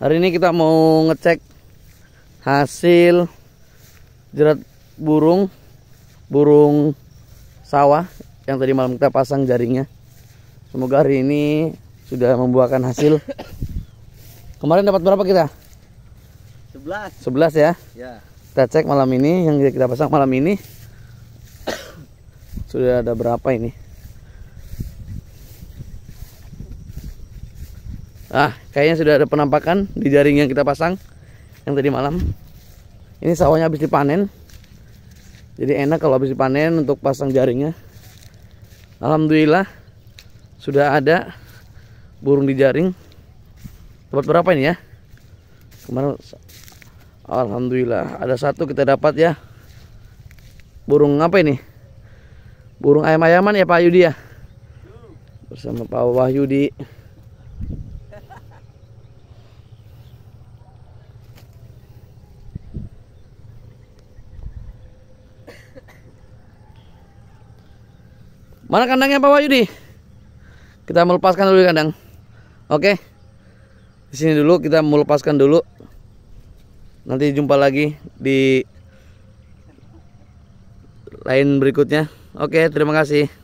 Hari ini kita mau ngecek hasil jerat burung burung sawah yang tadi malam kita pasang jaringnya. Semoga hari ini sudah membuahkan hasil. Kemarin dapat berapa kita? 11. 11 ya? Ya. Kita cek malam ini yang kita pasang malam ini. sudah ada berapa ini? Ah, kayaknya sudah ada penampakan di jaring yang kita pasang yang tadi malam. Ini sawahnya habis dipanen. Jadi enak kalau habis dipanen untuk pasang jaringnya. Alhamdulillah sudah ada burung di jaring. Dapat berapa ini ya? Kemarin Alhamdulillah ada satu kita dapat ya. Burung apa ini? Burung ayam-ayaman ya Pak Yudi ya. Bersama Pak Wahyudi. Mana kandangnya Pak Wahyudi? Kita melepaskan dulu kandang. Oke. Di sini dulu kita melepaskan dulu. Nanti jumpa lagi di lain berikutnya. Oke, terima kasih.